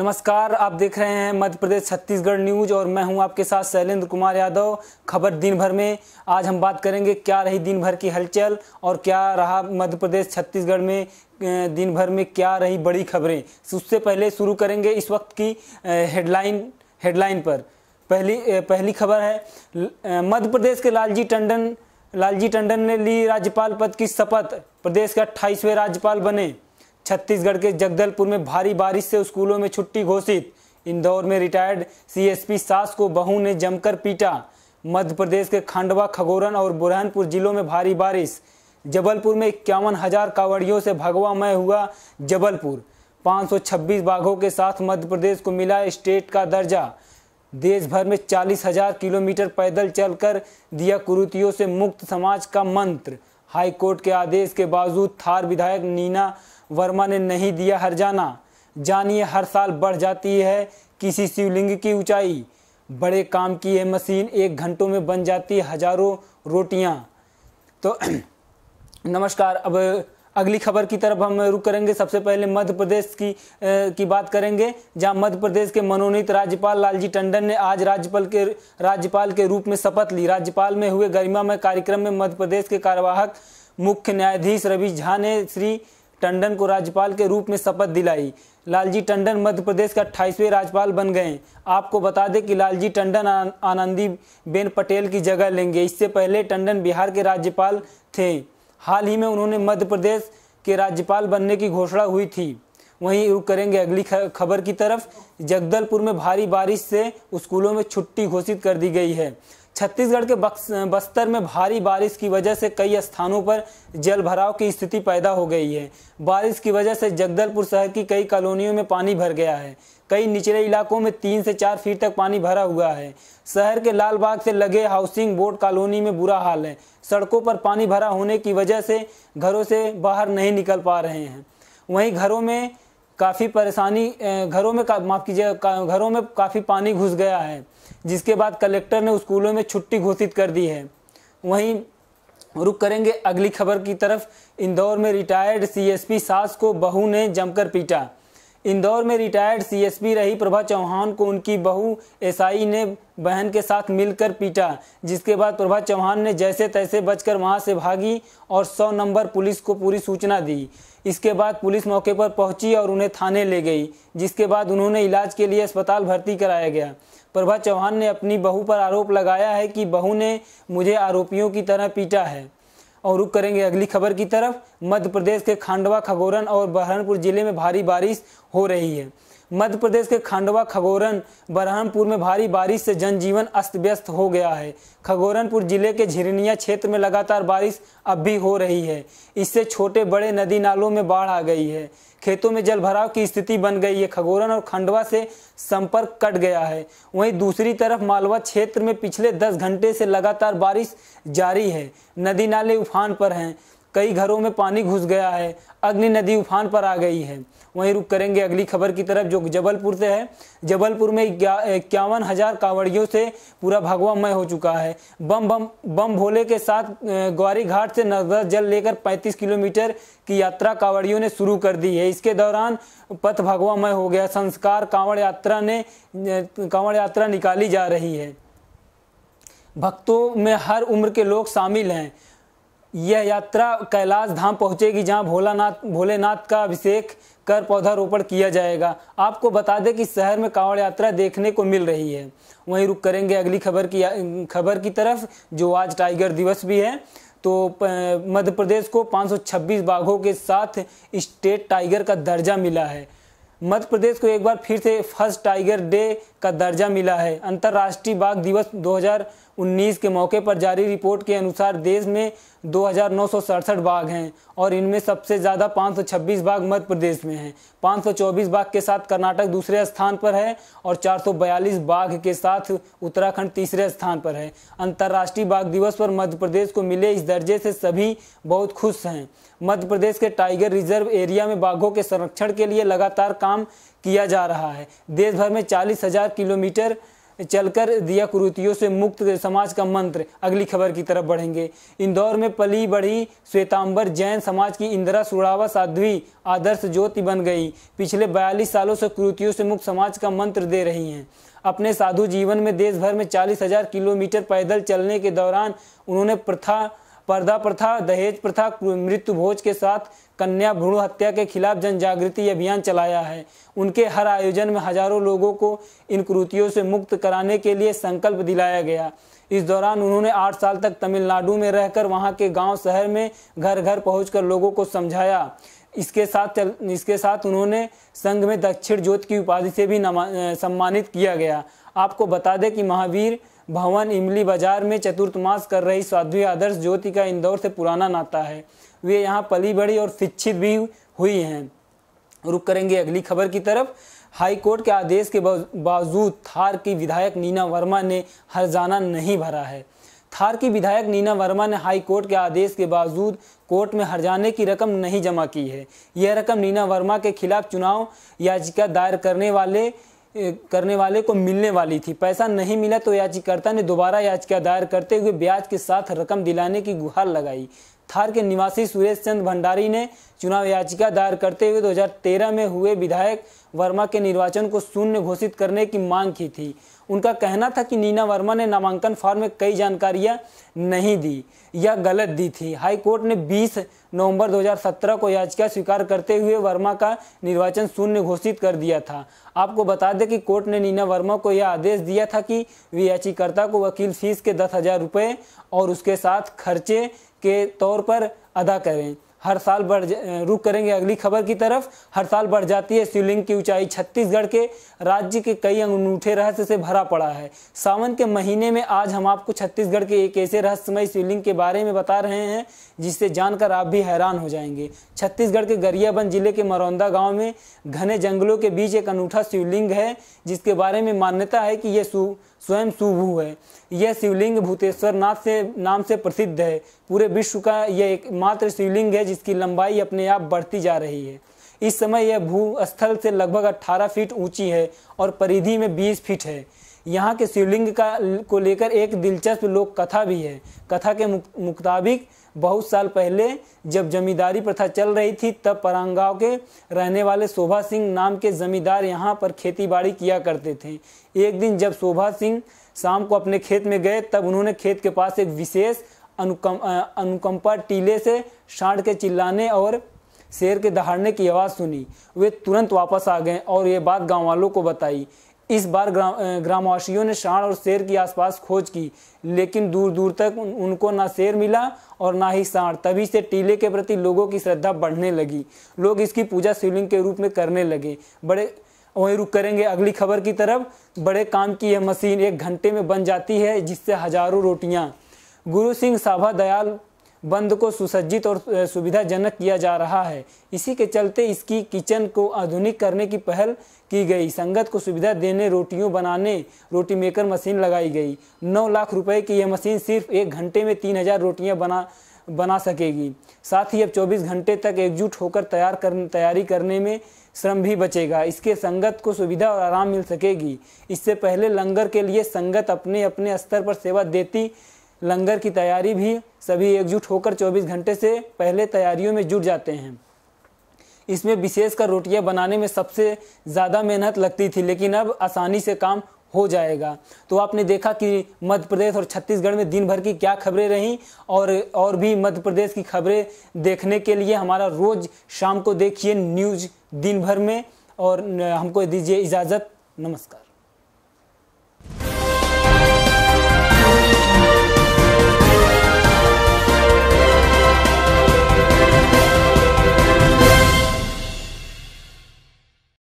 नमस्कार आप देख रहे हैं मध्य प्रदेश छत्तीसगढ़ न्यूज और मैं हूं आपके साथ शैलेंद्र कुमार यादव खबर दिन भर में आज हम बात करेंगे क्या रही दिन भर की हलचल और क्या रहा मध्य प्रदेश छत्तीसगढ़ में दिन भर में क्या रही बड़ी खबरें उससे पहले शुरू करेंगे इस वक्त की हेडलाइन हेडलाइन पर पहली पहली खबर है मध्य प्रदेश के लालजी टंडन लालजी टंडन ने ली राज्यपाल पद की शपथ प्रदेश के अट्ठाईसवें राज्यपाल बने छत्तीसगढ़ के जगदलपुर में भारी बारिश से स्कूलों में छुट्टी घोषित इंदौर में रिटायर्ड सीएसपी सास को बहू ने जमकर पीटा मध्य प्रदेश के खंडवा खगोरन और बुरहानपुर जिलों में भारी बारिश जबलपुर में इक्यावन हजार कावड़ियों से भगवामय हुआ जबलपुर 526 बाघों के साथ मध्य प्रदेश को मिला स्टेट का दर्जा देश भर में चालीस हजार किलोमीटर पैदल चलकर दिया कुरुतियों से मुक्त समाज का मंत्र हाई कोर्ट के आदेश के बावजूद थार विधायक नीना वर्मा ने नहीं दिया जाना जानिए हर साल बढ़ जाती है किसी शिवलिंग की ऊंचाई बड़े काम की यह मशीन एक घंटों में बन जाती हजारों रोटियां तो नमस्कार अब अगली खबर की तरफ हम रुक करेंगे सबसे पहले मध्य प्रदेश की ए, की बात करेंगे जहां मध्य प्रदेश के मनोनीत राज्यपाल लालजी टंडन ने आज राज्यपाल के राज्यपाल के रूप में शपथ ली राज्यपाल में हुए गरिमामय कार्यक्रम में मध्य प्रदेश के कार्यवाहक मुख्य न्यायाधीश रवि झा ने श्री टंडन को राज्यपाल के रूप में शपथ दिलाई लालजी टंडन मध्य प्रदेश का अट्ठाईसवें राज्यपाल बन गए आपको बता दें कि लालजी टंडन आनंदी बेन पटेल की जगह लेंगे इससे पहले टंडन बिहार के राज्यपाल थे हाल ही में उन्होंने मध्य प्रदेश के राज्यपाल बनने की घोषणा हुई थी वहीं रुक करेंगे अगली खबर की तरफ जगदलपुर में भारी बारिश से स्कूलों में छुट्टी घोषित कर दी गई है छत्तीसगढ़ के बस्तर में भारी बारिश की वजह से कई स्थानों पर जलभराव की स्थिति पैदा हो गई है बारिश की वजह से जगदलपुर शहर की कई कॉलोनियों में पानी भर गया है कई निचले इलाकों में तीन से चार फीट तक पानी भरा हुआ है शहर के लालबाग से लगे हाउसिंग बोर्ड कॉलोनी में बुरा हाल है सड़कों पर पानी भरा होने की वजह से घरों से बाहर नहीं निकल पा रहे हैं वहीं घरों में काफ़ी परेशानी घरों में माफ़ कीजिए घरों में काफ़ी पानी घुस गया है जिसके बाद कलेक्टर ने स्कूलों में छुट्टी घोषित कर दी है वहीं रुक करेंगे अगली खबर की तरफ इंदौर में रिटायर्ड सीएसपी सास को बहू ने जमकर पीटा इंदौर में रिटायर्ड सीएसपी रही प्रभा चौहान को उनकी बहू एसआई ने बहन के साथ मिलकर पीटा जिसके बाद प्रभा चौहान ने जैसे तैसे बचकर वहां से भागी और 100 नंबर पुलिस को पूरी सूचना दी इसके बाद पुलिस मौके पर पहुंची और उन्हें थाने ले गई जिसके बाद उन्होंने इलाज के लिए अस्पताल भर्ती कराया गया प्रभा चौहान ने अपनी बहू पर आरोप लगाया है कि बहू ने मुझे आरोपियों की तरह पीटा है और रुक करेंगे अगली खबर की तरफ मध्य प्रदेश के खांडवा खगोरन और बहरनपुर जिले में भारी बारिश हो रही है मध्य प्रदेश के खंडवा खगोरन बरहमपुर में भारी बारिश से जनजीवन अस्त व्यस्त हो गया है खगोरनपुर जिले के झिरनिया क्षेत्र में लगातार बारिश अब भी हो रही है इससे छोटे बड़े नदी नालों में बाढ़ आ गई है खेतों में जलभराव की स्थिति बन गई है खगोरन और खंडवा से संपर्क कट गया है वहीं दूसरी तरफ मालवा क्षेत्र में पिछले दस घंटे से लगातार बारिश जारी है नदी नाले उफान पर हैं कई घरों में पानी घुस गया है अग्नि नदी उफान पर आ गई है वहीं रुक करेंगे अगली खबर की तरफ जो जबलपुर से है जबलपुर में इक्यावन हजार कांवड़ियों से पूरा भगवामय हो चुका है बम बम बम भोले के साथ ग्वारी घाट से नर्मदा जल लेकर 35 किलोमीटर की यात्रा कांवड़ियों ने शुरू कर दी है इसके दौरान पथ भगवामय हो गया संस्कार कांवड़ यात्रा ने कांवड़ यात्रा निकाली जा रही है भक्तों में हर उम्र के लोग शामिल हैं यह यात्रा कैलाश धाम पहुंचेगी जहां भोलानाथ भोलेनाथ का अभिषेक कर पौधारोपण किया जाएगा आपको बता दें कि शहर में कांवड़ यात्रा देखने को मिल रही है वहीं रुक करेंगे अगली खबर की खबर की तरफ जो आज टाइगर दिवस भी है तो मध्य प्रदेश को 526 बाघों के साथ स्टेट टाइगर का दर्जा मिला है मध्य प्रदेश को एक बार फिर से फर्स्ट टाइगर डे का दर्जा मिला है अंतर्राष्ट्रीय बाघ दिवस दो 19 के मौके पर जारी रिपोर्ट के अनुसार देश में दो बाघ हैं और इनमें सबसे ज़्यादा 526 बाघ मध्य प्रदेश में हैं 524 बाघ के साथ कर्नाटक दूसरे स्थान पर है और 442 बाघ के साथ उत्तराखंड तीसरे स्थान पर है अंतर्राष्ट्रीय बाघ दिवस पर मध्य प्रदेश को मिले इस दर्जे से सभी बहुत खुश हैं मध्य प्रदेश के टाइगर रिजर्व एरिया में बाघों के संरक्षण के लिए लगातार काम किया जा रहा है देश भर में चालीस हजार किलोमीटर चलकर दिया कुरूतियों से मुक्त समाज का मंत्र अगली खबर की तरफ बढ़ेंगे इंदौर में पली बढ़ी श्वेतांबर जैन समाज की इंदिरा सुड़ावा साध्वी आदर्श ज्योति बन गई पिछले बयालीस सालों से कुरूतियों से मुक्त समाज का मंत्र दे रही हैं अपने साधु जीवन में देश भर में चालीस हजार किलोमीटर पैदल चलने के दौरान उन्होंने प्रथा पर्दा प्रथा दहेज प्रथा मृत्यु भोज के साथ कन्या भ्रूण हत्या के खिलाफ जन जागृति अभियान चलाया है उनके हर आयोजन में हजारों लोगों को इन कुरूतियों से मुक्त कराने के लिए संकल्प दिलाया गया इस दौरान उन्होंने आठ साल तक तमिलनाडु में रहकर वहां के गांव शहर में घर घर पहुंचकर लोगों को समझाया इसके साथ चल इसके साथ उन्होंने संघ में दक्षिण ज्योत की उपाधि से भी सम्मानित किया गया आपको बता दें कि महावीर भवन इमली बाजार में चतुर्थ मास कर रही साध्वी आदर्श ज्योति का इंदौर से पुराना नाता है वे यहाँ पली बड़ी और शिक्षित भी हुई हैं रुक करेंगे अगली खबर की तरफ हाई कोर्ट के आदेश के बावजूद थार की विधायक नीना वर्मा ने हरजाना नहीं भरा है थार की विधायक नीना वर्मा ने हाई कोर्ट के आदेश के बावजूद कोर्ट में हरजाने की रकम नहीं जमा की है यह रकम नीना वर्मा के खिलाफ चुनाव याचिका दायर करने वाले करने वाले को मिलने वाली थी पैसा नहीं मिला तो याचिकाकर्ता ने दोबारा याचिका दायर करते हुए ब्याज के साथ रकम दिलाने की गुहार लगाई थार के निवासी सुरेश चंद भंडारी ने चुनाव याचिका दायर करते हुए 2013 में हुए विधायक वर्मा के निर्वाचन को शून्य घोषित करने की मांग की थी उनका कहना था कि नीना वर्मा ने नामांकन फॉर्म में कई जानकारियां नहीं दी या गलत दी थी हाई कोर्ट ने 20 नवंबर 2017 को याचिका स्वीकार करते हुए वर्मा का निर्वाचन शून्य घोषित कर दिया था आपको बता दें कि कोर्ट ने नीना वर्मा को यह आदेश दिया था कि वे याचिकाकर्ता को वकील फीस के दस हज़ार रुपये और उसके साथ खर्चे के तौर पर अदा करें हर साल बढ़ रुक करेंगे अगली खबर की तरफ हर साल बढ़ जाती है शिवलिंग की ऊंचाई छत्तीसगढ़ के राज्य के कई अनूठे रहस्य से भरा पड़ा है सावन के महीने में आज हम आपको छत्तीसगढ़ के एक ऐसे रहस्यमय शिवलिंग के बारे में बता रहे हैं जिसे जानकर आप भी हैरान हो जाएंगे छत्तीसगढ़ के गरियाबंद जिले के मरौंदा गाँव में घने जंगलों के बीच एक अनूठा शिवलिंग है जिसके बारे में मान्यता है कि यह स्वयं सुबह है यह शिवलिंग भूतेश्वर नाथ से नाम से प्रसिद्ध है पूरे विश्व का यह एकमात्र शिवलिंग है जिसकी लंबाई अपने आप बढ़ती जा रही है इस समय यह भूस्थल से लगभग 18 फीट ऊंची है और परिधि में 20 फीट है यहाँ के शिवलिंग का को लेकर एक दिलचस्प लोक कथा भी है कथा के मुताबिक बहुत साल पहले जब जमींदारी प्रथा चल रही थी तब परांगाव के रहने वाले शोभा सिंह नाम के जमींदार यहाँ पर खेती बाड़ी किया करते थे एक दिन जब शोभा सिंह शाम को अपने खेत में गए तब उन्होंने खेत के पास एक विशेष अनुकम अनुकंपा टीले से सांड के चिल्लाने और शेर के दहाड़ने की आवाज़ सुनी वे तुरंत वापस आ गए और ये बात गाँव वालों को बताई इस बार ग्राम ग्रामवासियों ने सांड और शेर के आसपास खोज की लेकिन दूर दूर तक उन, उनको ना शेर मिला और ना ही सांड तभी से टीले के प्रति लोगों की श्रद्धा बढ़ने लगी लोग इसकी पूजा शिवलिंग के रूप में करने लगे बड़े वहीं रुक करेंगे अगली खबर की तरफ बड़े काम की यह मशीन एक घंटे में बन जाती है जिससे हजारों रोटियां गुरु सिंह साभा दयाल बंद को सुसज्जित और सुविधाजनक किया जा रहा है इसी के चलते इसकी किचन को आधुनिक करने की पहल की गई संगत को सुविधा देने रोटियों बनाने रोटी मेकर मशीन लगाई गई नौ लाख रुपए की यह मशीन सिर्फ एक घंटे में तीन हज़ार रोटियाँ बना बना सकेगी साथ ही अब 24 घंटे तक एकजुट होकर तैयार कर तैयारी करने में श्रम भी बचेगा इसके संगत को सुविधा और आराम मिल सकेगी इससे पहले लंगर के लिए संगत अपने अपने स्तर पर सेवा देती लंगर की तैयारी भी सभी एकजुट होकर 24 घंटे से पहले तैयारियों में जुट जाते हैं इसमें विशेषकर रोटियां बनाने में सबसे ज़्यादा मेहनत लगती थी लेकिन अब आसानी से काम हो जाएगा तो आपने देखा कि मध्य प्रदेश और छत्तीसगढ़ में दिन भर की क्या खबरें रहीं और और भी मध्य प्रदेश की खबरें देखने के लिए हमारा रोज़ शाम को देखिए न्यूज दिन भर में और हमको दीजिए इजाज़त नमस्कार